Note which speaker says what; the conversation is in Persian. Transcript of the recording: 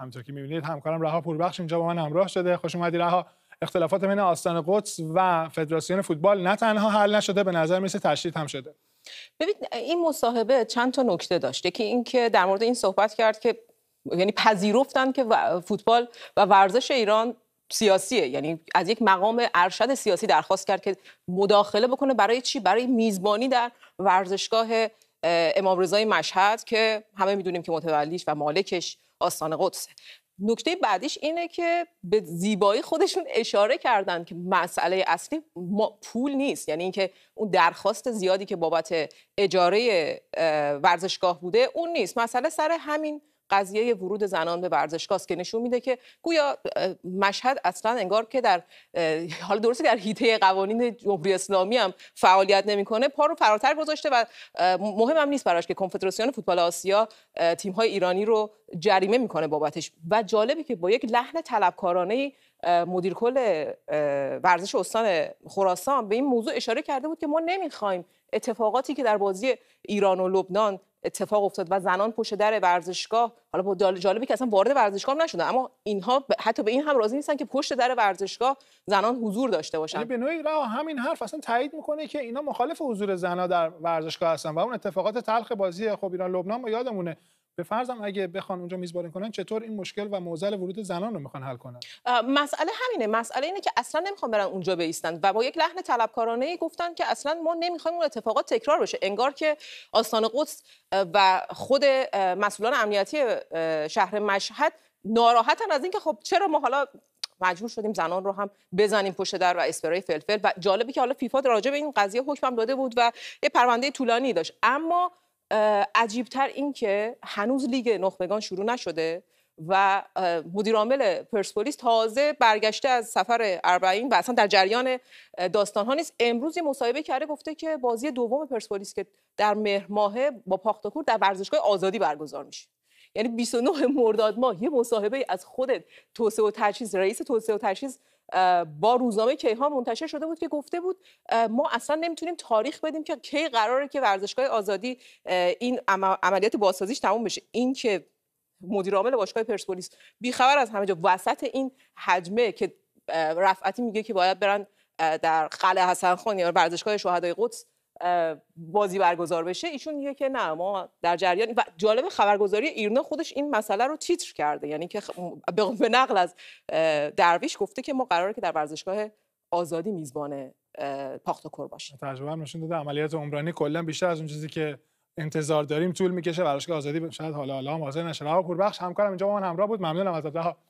Speaker 1: همینطور که می‌بینید همکارم رها پوربخش اینجا با من همراه شده خوش اومدی رها اختلافات بین آستان قدس و فدراسیون فوتبال نه تنها حل نشده به نظر میسه تشدید هم شده
Speaker 2: ببین این مصاحبه چند تا نکته داشت یکی اینکه در مورد این صحبت کرد که یعنی پذیرفتن که فوتبال و ورزش ایران سیاسیه یعنی از یک مقام ارشد سیاسی درخواست کرد که مداخله بکنه برای چی برای میزبانی در ورزشگاه امام رضای مشهد که همه میدونیم که متولیش و مالکش آستان قدسه نکته بعدیش اینه که به زیبایی خودشون اشاره کردن که مسئله اصلی پول نیست یعنی اینکه اون درخواست زیادی که بابت اجاره ورزشگاه بوده اون نیست مسئله سر همین قضیه ورود زنان به ورزشگاه است که نشون میده که گویا مشهد اصلا انگار که در حال درسته در هیته قوانین جمهوری اسلامی هم فعالیت نمیکنه پا رو فراتر گذاشته و مهم هم نیست براش که کنفدراسیون فوتبال آسیا تیم های ایرانی رو جریمه میکنه بابتش و جالبی که با یک لحن طلبکارانه مدیر کل ورزش استان خراسان به این موضوع اشاره کرده بود که ما نمیخوایم اتفاقاتی که در بازی ایران و لبنان اتفاق افتاد و زنان پشت در ورزشگاه حالا با جالبی که اصلا وارد ورزشگاه نشدن اما اینها حتی به این هم راضی نیستن که پشت در ورزشگاه زنان حضور داشته
Speaker 1: باشن یعنی به نوعی راه همین حرف اصلا تایید میکنه که اینا مخالف حضور زنها در ورزشگاه هستن و اون اتفاقات تلخ بازی خب ایران لبنان ما یادمونه به فرضم اگه بخوان اونجا میزبانی کنن چطور این مشکل و معضل ورود زنان رو میخوان حل کنن
Speaker 2: مسئله همینه مسئله اینه که اصلا نمیخوان برن اونجا بیستن و با یک لحن طلبکارانه ای گفتن که اصلا ما نمیخوایم اون اتفاقات تکرار بشه انگار که آستان قدس و خود مسئولان امنیتی شهر مشهد ناراحتن از اینکه خب چرا ما حالا مجبور شدیم زنان رو هم بزنیم پشت در و اسپری فلفل و جالبی که حالا فیفا راجع به این قضیه حکم داده بود و یه پرونده طولانی داشت اما عجیبتر این که هنوز لیگ نخبگان شروع نشده و مدیرعامل پرسپولیس تازه برگشته از سفر اربعین و اصلا در جریان داستان ها نیست امروز یه مصاحبه کرده گفته که بازی دوم پرسپولیس که در مهر ماه با پاختاکور در ورزشگاه آزادی برگزار میشه یعنی 29 مرداد ماه یه مصاحبه از خود توسعه و تجهیز رئیس توسعه و تجهیز با روزنامه کیهان منتشر شده بود که گفته بود ما اصلا نمیتونیم تاریخ بدیم که کی قراره که ورزشگاه آزادی این عملیات بازسازیش تموم بشه این که مدیر عامل باشگاه پرسپولیس بیخبر از همه جا وسط این حجمه که رفعتی میگه که باید برن در قلعه حسن خان یا ورزشگاه شهدای قدس بازی برگزار بشه ایشون میگه که نه ما در جریان و جالب خبرگزاری ایرنا خودش این مسئله رو تیتر کرده یعنی که به نقل از درویش گفته که ما قراره که در ورزشگاه آزادی میزبان پاختوکور باشیم
Speaker 1: تجربه نشون داده عملیات عمرانی کلا بیشتر از اون چیزی که انتظار داریم طول میکشه ورزشگاه آزادی شاید حالا حالا هم حاضر نشه رها پوربخش همکارم اینجا با من همراه بود ممنونم از